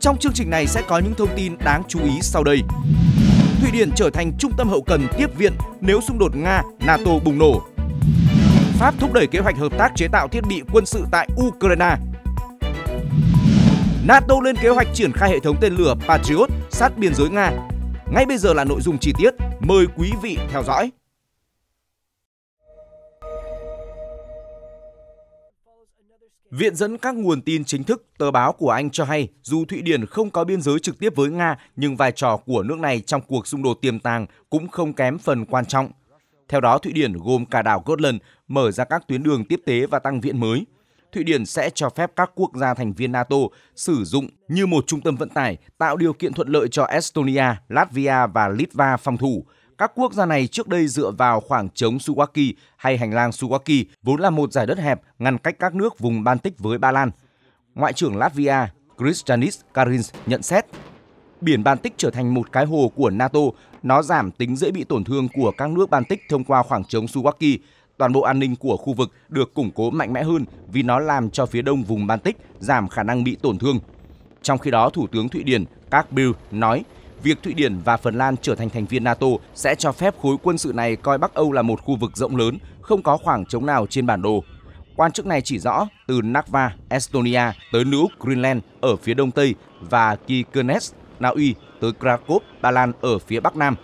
Trong chương trình này sẽ có những thông tin đáng chú ý sau đây. Thụy Điển trở thành trung tâm hậu cần tiếp viện nếu xung đột Nga-NATO bùng nổ. Pháp thúc đẩy kế hoạch hợp tác chế tạo thiết bị quân sự tại Ukraine. NATO lên kế hoạch triển khai hệ thống tên lửa Patriot sát biên giới Nga. Ngay bây giờ là nội dung chi tiết, mời quý vị theo dõi. Viện dẫn các nguồn tin chính thức, tờ báo của Anh cho hay dù Thụy Điển không có biên giới trực tiếp với Nga nhưng vai trò của nước này trong cuộc xung đột tiềm tàng cũng không kém phần quan trọng. Theo đó, Thụy Điển gồm cả đảo Gotland mở ra các tuyến đường tiếp tế và tăng viện mới. Thụy Điển sẽ cho phép các quốc gia thành viên NATO sử dụng như một trung tâm vận tải, tạo điều kiện thuận lợi cho Estonia, Latvia và Litva phòng thủ, các quốc gia này trước đây dựa vào khoảng trống Suwaki hay hành lang Suwaki, vốn là một giải đất hẹp ngăn cách các nước vùng Baltic với Ba Lan. Ngoại trưởng Latvia Kristjanis Karins nhận xét, biển Baltic trở thành một cái hồ của NATO, nó giảm tính dễ bị tổn thương của các nước Baltic thông qua khoảng trống Suwaki. Toàn bộ an ninh của khu vực được củng cố mạnh mẽ hơn vì nó làm cho phía đông vùng Baltic giảm khả năng bị tổn thương. Trong khi đó, Thủ tướng Thụy Điển Các Bill nói việc Thụy Điển và Phần Lan trở thành thành viên NATO sẽ cho phép khối quân sự này coi Bắc Âu là một khu vực rộng lớn, không có khoảng trống nào trên bản đồ. Quan chức này chỉ rõ từ Narva, Estonia tới New Greenland ở phía đông tây và Kirkenes, Na Uy tới Krakow, Ba Lan ở phía bắc nam.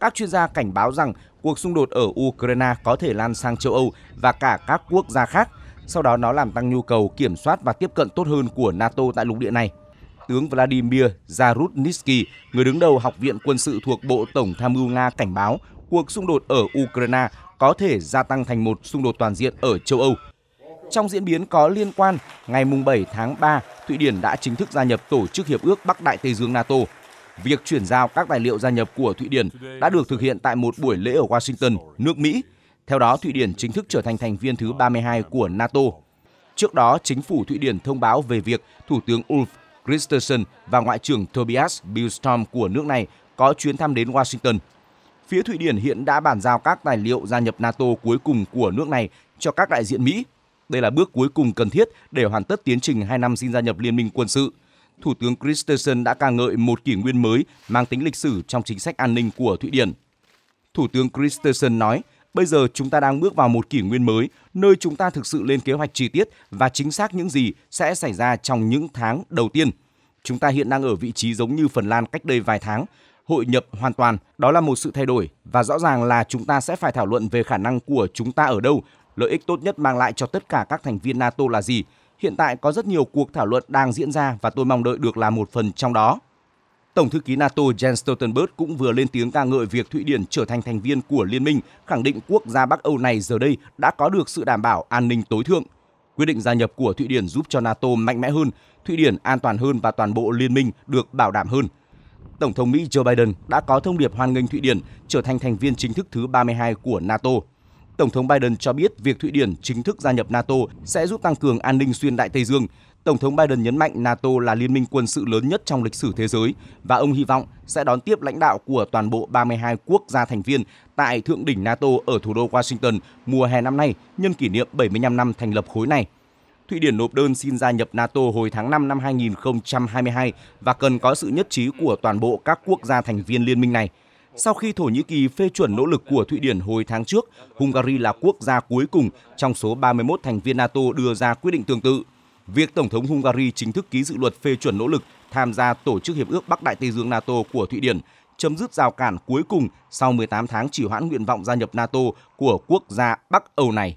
Các chuyên gia cảnh báo rằng cuộc xung đột ở Ukraine có thể lan sang châu Âu và cả các quốc gia khác, sau đó nó làm tăng nhu cầu kiểm soát và tiếp cận tốt hơn của NATO tại lục địa này tướng Vladimir Zarudnitsky, người đứng đầu Học viện Quân sự thuộc Bộ Tổng tham mưu Nga cảnh báo cuộc xung đột ở Ukraine có thể gia tăng thành một xung đột toàn diện ở châu Âu. Trong diễn biến có liên quan, ngày 7 tháng 3, Thụy Điển đã chính thức gia nhập Tổ chức Hiệp ước Bắc Đại Tây Dương NATO. Việc chuyển giao các tài liệu gia nhập của Thụy Điển đã được thực hiện tại một buổi lễ ở Washington, nước Mỹ. Theo đó, Thụy Điển chính thức trở thành thành viên thứ 32 của NATO. Trước đó, chính phủ Thụy Điển thông báo về việc Thủ tướng Ulf Christensen và Ngoại trưởng Tobias Billstrom của nước này có chuyến thăm đến Washington. Phía Thụy Điển hiện đã bàn giao các tài liệu gia nhập NATO cuối cùng của nước này cho các đại diện Mỹ. Đây là bước cuối cùng cần thiết để hoàn tất tiến trình 2 năm xin gia nhập Liên minh quân sự. Thủ tướng Christensen đã ca ngợi một kỷ nguyên mới mang tính lịch sử trong chính sách an ninh của Thụy Điển. Thủ tướng Christensen nói, Bây giờ chúng ta đang bước vào một kỷ nguyên mới, nơi chúng ta thực sự lên kế hoạch chi tiết và chính xác những gì sẽ xảy ra trong những tháng đầu tiên. Chúng ta hiện đang ở vị trí giống như Phần Lan cách đây vài tháng, hội nhập hoàn toàn, đó là một sự thay đổi và rõ ràng là chúng ta sẽ phải thảo luận về khả năng của chúng ta ở đâu, lợi ích tốt nhất mang lại cho tất cả các thành viên NATO là gì. Hiện tại có rất nhiều cuộc thảo luận đang diễn ra và tôi mong đợi được là một phần trong đó. Tổng thư ký NATO Jens Stoltenberg cũng vừa lên tiếng ca ngợi việc Thụy Điển trở thành thành viên của liên minh, khẳng định quốc gia Bắc Âu này giờ đây đã có được sự đảm bảo an ninh tối thượng. Quyết định gia nhập của Thụy Điển giúp cho NATO mạnh mẽ hơn, Thụy Điển an toàn hơn và toàn bộ liên minh được bảo đảm hơn. Tổng thống Mỹ Joe Biden đã có thông điệp hoan nghênh Thụy Điển trở thành thành viên chính thức thứ 32 của NATO. Tổng thống Biden cho biết việc Thụy Điển chính thức gia nhập NATO sẽ giúp tăng cường an ninh xuyên Đại Tây Dương. Tổng thống Biden nhấn mạnh NATO là liên minh quân sự lớn nhất trong lịch sử thế giới và ông hy vọng sẽ đón tiếp lãnh đạo của toàn bộ 32 quốc gia thành viên tại thượng đỉnh NATO ở thủ đô Washington mùa hè năm nay nhân kỷ niệm 75 năm thành lập khối này. Thụy Điển nộp đơn xin gia nhập NATO hồi tháng 5 năm 2022 và cần có sự nhất trí của toàn bộ các quốc gia thành viên liên minh này. Sau khi Thổ Nhĩ Kỳ phê chuẩn nỗ lực của Thụy Điển hồi tháng trước, Hungary là quốc gia cuối cùng trong số 31 thành viên NATO đưa ra quyết định tương tự. Việc Tổng thống Hungary chính thức ký dự luật phê chuẩn nỗ lực tham gia Tổ chức Hiệp ước Bắc Đại Tây Dương NATO của Thụy Điển chấm dứt rào cản cuối cùng sau 18 tháng trì hoãn nguyện vọng gia nhập NATO của quốc gia Bắc Âu này.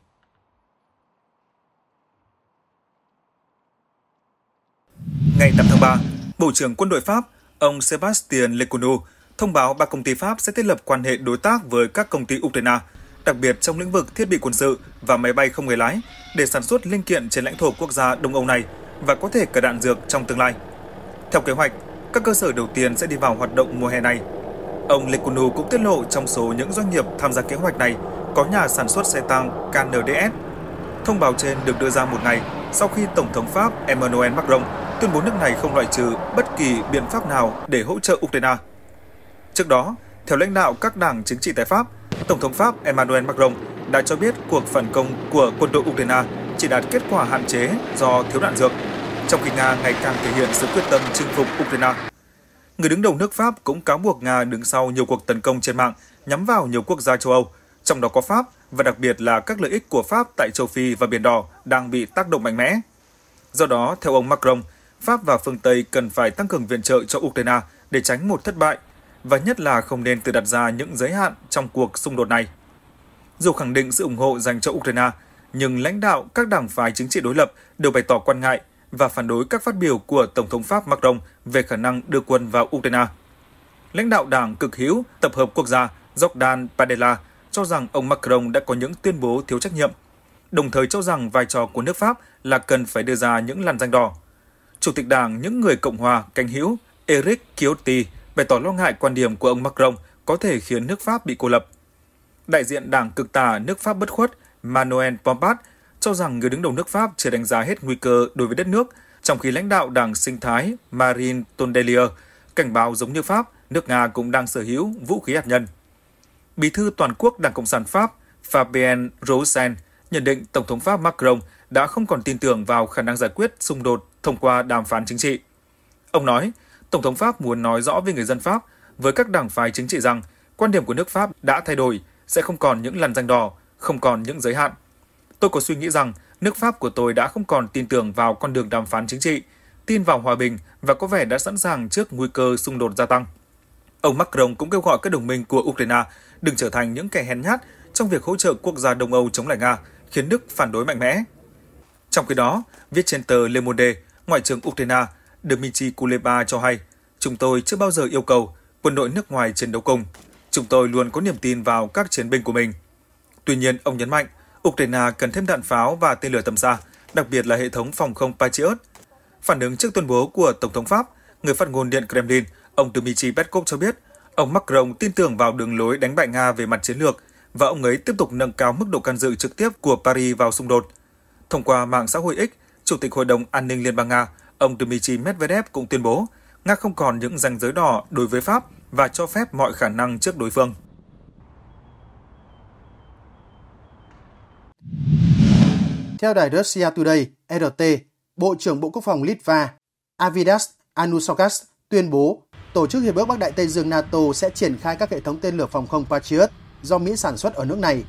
Ngày 8 tháng 3, Bộ trưởng Quân đội Pháp, ông Sébastien Lecornu thông báo ba công ty Pháp sẽ thiết lập quan hệ đối tác với các công ty Ukraine, đặc biệt trong lĩnh vực thiết bị quân sự và máy bay không người lái, để sản xuất linh kiện trên lãnh thổ quốc gia Đông Âu này và có thể cả đạn dược trong tương lai. Theo kế hoạch, các cơ sở đầu tiên sẽ đi vào hoạt động mùa hè này. Ông Lekunu cũng tiết lộ trong số những doanh nghiệp tham gia kế hoạch này có nhà sản xuất xe tăng KNDS. Thông báo trên được đưa ra một ngày sau khi Tổng thống Pháp Emmanuel Macron tuyên bố nước này không loại trừ bất kỳ biện pháp nào để hỗ trợ Ukraine. Trước đó, theo lãnh đạo các đảng chính trị tại Pháp, Tổng thống Pháp Emmanuel Macron đã cho biết cuộc phản công của quân đội Ukraine chỉ đạt kết quả hạn chế do thiếu đạn dược, trong khi Nga ngày càng thể hiện sự quyết tâm chinh phục Ukraine. Người đứng đầu nước Pháp cũng cáo buộc Nga đứng sau nhiều cuộc tấn công trên mạng nhắm vào nhiều quốc gia châu Âu, trong đó có Pháp và đặc biệt là các lợi ích của Pháp tại châu Phi và Biển Đỏ đang bị tác động mạnh mẽ. Do đó, theo ông Macron, Pháp và phương Tây cần phải tăng cường viện trợ cho Ukraine để tránh một thất bại – và nhất là không nên tự đặt ra những giới hạn trong cuộc xung đột này. Dù khẳng định sự ủng hộ dành cho Ukraine, nhưng lãnh đạo các đảng phái chính trị đối lập đều bày tỏ quan ngại và phản đối các phát biểu của Tổng thống Pháp Macron về khả năng đưa quân vào Ukraine. Lãnh đạo đảng cực hữu Tập hợp Quốc gia Jordan Padella cho rằng ông Macron đã có những tuyên bố thiếu trách nhiệm, đồng thời cho rằng vai trò của nước Pháp là cần phải đưa ra những làn danh đỏ. Chủ tịch đảng những người Cộng hòa cánh hữu Eric Ciotti bày tỏ lo ngại quan điểm của ông Macron có thể khiến nước Pháp bị cô lập. Đại diện đảng cực tả nước Pháp bất khuất Manuel Pompat cho rằng người đứng đầu nước Pháp chưa đánh giá hết nguy cơ đối với đất nước, trong khi lãnh đạo đảng sinh thái Marine Tondelier cảnh báo giống như Pháp, nước Nga cũng đang sở hữu vũ khí hạt nhân. Bí thư toàn quốc Đảng Cộng sản Pháp Fabien Roussen nhận định Tổng thống Pháp Macron đã không còn tin tưởng vào khả năng giải quyết xung đột thông qua đàm phán chính trị. Ông nói, Tổng thống Pháp muốn nói rõ với người dân Pháp, với các đảng phái chính trị rằng quan điểm của nước Pháp đã thay đổi, sẽ không còn những lằn danh đỏ, không còn những giới hạn. Tôi có suy nghĩ rằng nước Pháp của tôi đã không còn tin tưởng vào con đường đàm phán chính trị, tin vào hòa bình và có vẻ đã sẵn sàng trước nguy cơ xung đột gia tăng. Ông Macron cũng kêu gọi các đồng minh của Ukraine đừng trở thành những kẻ hèn nhát trong việc hỗ trợ quốc gia Đông Âu chống lại Nga, khiến Đức phản đối mạnh mẽ. Trong khi đó, viết trên tờ Le Monde, Ngoại trưởng Ukraine Dmitry Kuleba cho hay, chúng tôi chưa bao giờ yêu cầu quân đội nước ngoài chiến đấu cùng. Chúng tôi luôn có niềm tin vào các chiến binh của mình. Tuy nhiên, ông nhấn mạnh, Ukraine cần thêm đạn pháo và tên lửa tầm xa, đặc biệt là hệ thống phòng không Patriot. Phản ứng trước tuyên bố của Tổng thống Pháp, người phát ngôn Điện Kremlin, ông Dmitry Peskov cho biết, ông Macron tin tưởng vào đường lối đánh bại Nga về mặt chiến lược và ông ấy tiếp tục nâng cao mức độ can dự trực tiếp của Paris vào xung đột. Thông qua mạng xã hội X, Chủ tịch Hội đồng An ninh Liên bang Nga ông Dmitry Medvedev cũng tuyên bố Nga không còn những ranh giới đỏ đối với Pháp và cho phép mọi khả năng trước đối phương. Theo đài Russia Today, RT, Bộ trưởng Bộ Quốc phòng Litva Avidas Anusaukas tuyên bố Tổ chức Hiệp ước Bắc Đại Tây Dương NATO sẽ triển khai các hệ thống tên lửa phòng không Patriot do Mỹ sản xuất ở nước này.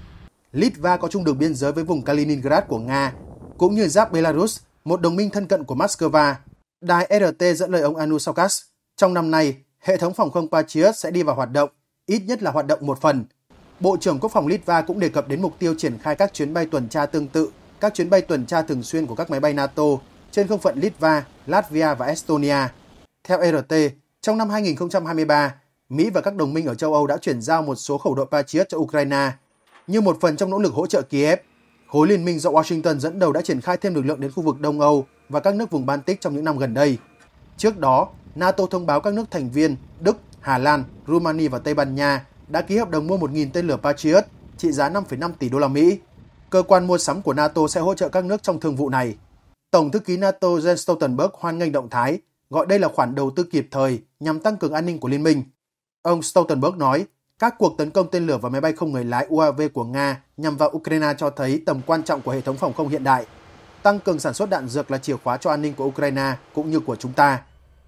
Litva có chung đường biên giới với vùng Kaliningrad của Nga, cũng như giáp Belarus một đồng minh thân cận của Moscow, đài RT dẫn lời ông Anusaukas, trong năm nay, hệ thống phòng không Patriot sẽ đi vào hoạt động, ít nhất là hoạt động một phần. Bộ trưởng Quốc phòng Litva cũng đề cập đến mục tiêu triển khai các chuyến bay tuần tra tương tự, các chuyến bay tuần tra thường xuyên của các máy bay NATO trên không phận Litva, Latvia và Estonia. Theo RT, trong năm 2023, Mỹ và các đồng minh ở châu Âu đã chuyển giao một số khẩu đội Patriot cho Ukraine như một phần trong nỗ lực hỗ trợ Kiev khối liên minh do Washington dẫn đầu đã triển khai thêm lực lượng đến khu vực Đông Âu và các nước vùng Baltic trong những năm gần đây. Trước đó, NATO thông báo các nước thành viên Đức, Hà Lan, Romania và Tây Ban Nha đã ký hợp đồng mua 1.000 tên lửa Patriot trị giá 5,5 tỷ đô la Mỹ. Cơ quan mua sắm của NATO sẽ hỗ trợ các nước trong thương vụ này. Tổng thư ký NATO Jens Stoltenberg hoan nghênh động thái, gọi đây là khoản đầu tư kịp thời nhằm tăng cường an ninh của liên minh. Ông Stoltenberg nói, các cuộc tấn công tên lửa và máy bay không người lái UAV của Nga nhằm vào Ukraine cho thấy tầm quan trọng của hệ thống phòng không hiện đại. Tăng cường sản xuất đạn dược là chìa khóa cho an ninh của Ukraine cũng như của chúng ta.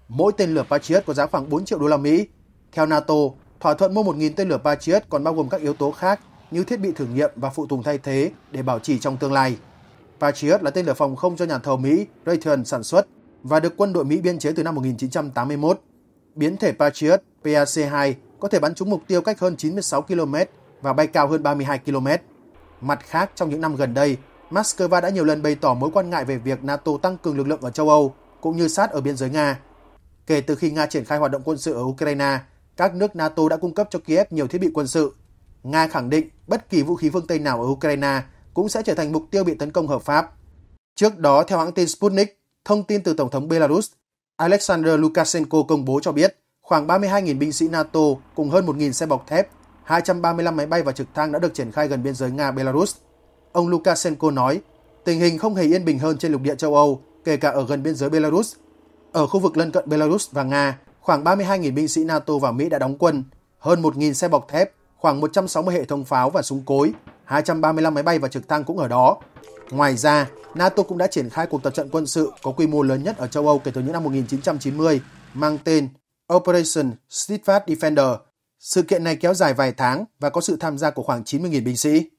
Mỗi tên lửa Patriot có giá khoảng 4 triệu đô la Mỹ. Theo NATO, thỏa thuận mua 1.000 tên lửa Patriot còn bao gồm các yếu tố khác như thiết bị thử nghiệm và phụ tùng thay thế để bảo trì trong tương lai. Patriot là tên lửa phòng không do nhà thầu Mỹ Raytheon sản xuất và được quân đội Mỹ biên chế từ năm 1981. Biến thể Patriot PAC-2 có thể bắn trúng mục tiêu cách hơn 96 km và bay cao hơn 32 km. Mặt khác, trong những năm gần đây, Moscow đã nhiều lần bày tỏ mối quan ngại về việc NATO tăng cường lực lượng ở châu Âu cũng như sát ở biên giới Nga. Kể từ khi Nga triển khai hoạt động quân sự ở Ukraine, các nước NATO đã cung cấp cho Kiev nhiều thiết bị quân sự. Nga khẳng định bất kỳ vũ khí phương Tây nào ở Ukraine cũng sẽ trở thành mục tiêu bị tấn công hợp pháp. Trước đó, theo hãng tin Sputnik, thông tin từ Tổng thống Belarus Alexander Lukashenko công bố cho biết Khoảng 32.000 binh sĩ NATO cùng hơn 1.000 xe bọc thép, 235 máy bay và trực thăng đã được triển khai gần biên giới Nga-Belarus. Ông Lukashenko nói, tình hình không hề yên bình hơn trên lục địa châu Âu, kể cả ở gần biên giới Belarus. Ở khu vực lân cận Belarus và Nga, khoảng 32.000 binh sĩ NATO và Mỹ đã đóng quân, hơn 1.000 xe bọc thép, khoảng 160 hệ thống pháo và súng cối, 235 máy bay và trực thăng cũng ở đó. Ngoài ra, NATO cũng đã triển khai cuộc tập trận quân sự có quy mô lớn nhất ở châu Âu kể từ những năm 1990, mang tên Operation Steadfast Defender. Sự kiện này kéo dài vài tháng và có sự tham gia của khoảng 90.000 binh sĩ.